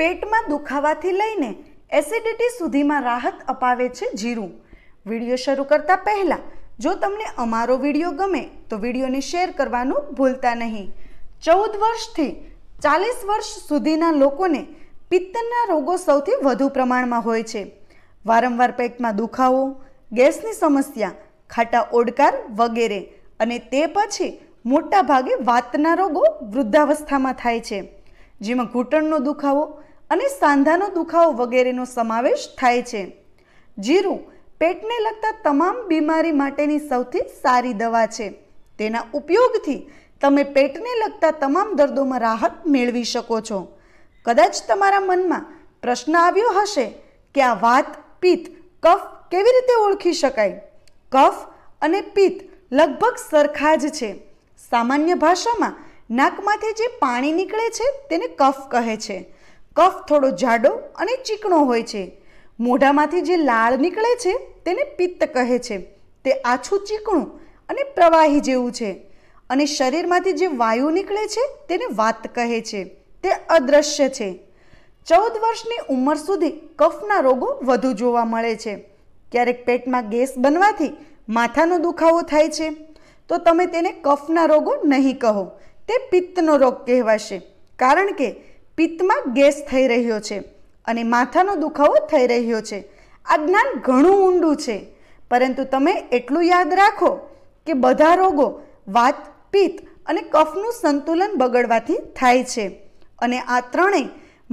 પેટમાં દુખાવાથી લઈને એસિડિટી સુધીમાં રાહત અપાવે છે જીરું વિડીયો શરૂ કરતાં પહેલાં જો તમને અમારો વિડીયો ગમે તો વિડીયોને શેર કરવાનું ભૂલતા નહીં ચૌદ વર્ષથી ચાલીસ વર્ષ સુધીના લોકોને પિત્તના રોગો સૌથી વધુ પ્રમાણમાં હોય છે વારંવાર પેટમાં દુખાવો ગેસની સમસ્યા ખાટા ઓડકાર વગેરે અને તે પછી મોટાભાગે વાતના રોગો વૃદ્ધાવસ્થામાં થાય છે જેમાં ઘૂંટણનો દુખાવો અને સાંધાનો દુખાવો વગેરેનો સમાવેશ થાય છે જીરું પેટને લગતા તમામ બીમારી માટેની સૌથી સારી દવા છે તેના ઉપયોગથી તમે પેટને લગતા તમામ દર્દોમાં રાહત મેળવી શકો છો કદાચ તમારા મનમાં પ્રશ્ન આવ્યો હશે કે આ વાત પિત્ત કફ કેવી રીતે ઓળખી શકાય કફ અને પિત્ત લગભગ સરખા જ છે સામાન્ય ભાષામાં નાકમાંથી જે પાણી નીકળે છે તેને કફ કહે છે કફ થોડો જાડો અને ચીકણો હોય છે મોઢામાંથી જે લાળ નીકળે છે તેને પિત્ત કહે છે તે આછું ચીકણું અને પ્રવાહી જેવું છે અને શરીરમાંથી જે વાયુ નીકળે છે તેને વાત કહે છે તે અદ્રશ્ય છે ચૌદ વર્ષની ઉંમર સુધી કફના રોગો વધુ જોવા મળે છે ક્યારેક પેટમાં ગેસ બનવાથી માથાનો દુખાવો થાય છે તો તમે તેને કફના રોગો નહીં કહો તે પિત્તનો રોગ કહેવાશે કારણ કે પિત્તમાં ગેસ થઈ રહ્યો છે અને માથાનો દુખાવો થઈ રહ્યો છે આ જ્ઞાન ઘણું ઊંડું છે પરંતુ તમે એટલું યાદ રાખો કે બધા રોગો વાત પિત્ત અને કફનું સંતુલન બગડવાથી થાય છે અને આ ત્રણેય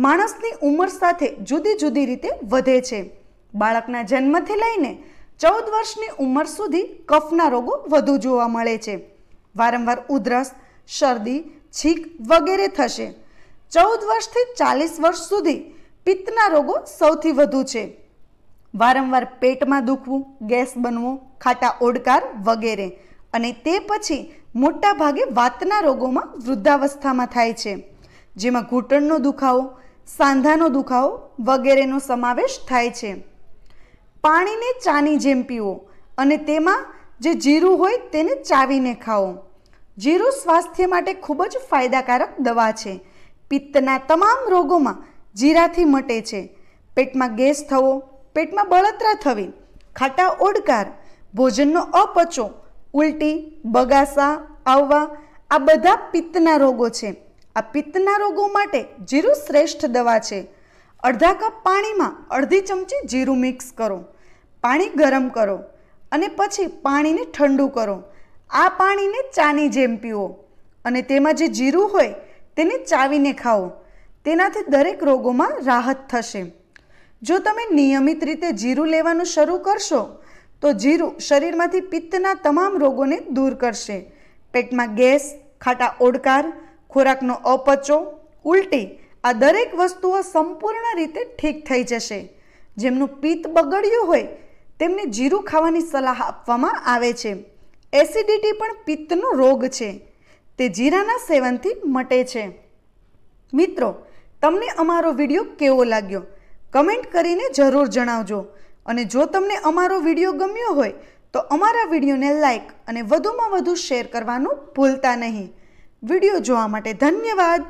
માણસની ઉંમર સાથે જુદી જુદી રીતે વધે છે બાળકના જન્મથી લઈને ચૌદ વર્ષની ઉંમર સુધી કફના રોગો વધુ જોવા મળે છે વારંવાર ઉધરસ શરદી છીક વગેરે થશે ચૌદ વર્ષથી ચાલીસ વર્ષ સુધી પિત્તના રોગો સૌથી વધુ છે વારંવાર પેટમાં દુખવું ગેસ બનવો ખાટા ઓડકાર વગેરે અને તે પછી મોટાભાગે વાતના રોગોમાં વૃદ્ધાવસ્થામાં થાય છે જેમાં ઘૂંટણનો દુખાવો સાંધાનો દુખાવો વગેરેનો સમાવેશ થાય છે પાણીને ચાની જેમ પીવો અને તેમાં જે જીરું હોય તેને ચાવીને ખાઓ જીરું સ્વાસ્થ્ય માટે ખૂબ જ ફાયદાકારક દવા છે પિત્તના તમામ રોગોમાં જીરાથી મટે છે પેટમાં ગેસ થવો પેટમાં બળતરા થવી ખાટા ઓડકાર ભોજનનો અપચો ઉલટી બગાસા આવવા આ બધા પિત્તના રોગો છે આ પિત્તના રોગો માટે જીરું શ્રેષ્ઠ દવા છે અડધા કપ પાણીમાં અડધી ચમચી જીરું મિક્સ કરો પાણી ગરમ કરો અને પછી પાણીને ઠંડુ કરો આ પાણીને ચાની જેમ પીવો અને તેમાં જે જીરું હોય તેને ચાવીને ખાઓ તેનાથી દરેક રોગોમાં રાહત થશે જો તમે નિયમિત રીતે જીરું લેવાનું શરૂ કરશો તો જીરું શરીરમાંથી પિત્તના તમામ રોગોને દૂર કરશે પેટમાં ગેસ ખાટા ઓડકાર ખોરાકનો અપચો ઉલટી આ દરેક વસ્તુઓ સંપૂર્ણ રીતે ઠીક થઈ જશે જેમનું પિત્ત બગડ્યું હોય તેમને જીરું ખાવાની સલાહ આપવામાં આવે છે એસિડિટી પણ પિત્તનો રોગ છે તે જીરાના સેવનથી મટે છે મિત્રો તમને અમારો વિડીયો કેવો લાગ્યો કમેન્ટ કરીને જરૂર જણાવજો અને જો તમને અમારો વિડીયો ગમ્યો હોય તો અમારા વિડીયોને લાઇક અને વધુમાં વધુ શેર કરવાનું ભૂલતા નહીં વિડીયો જોવા માટે ધન્યવાદ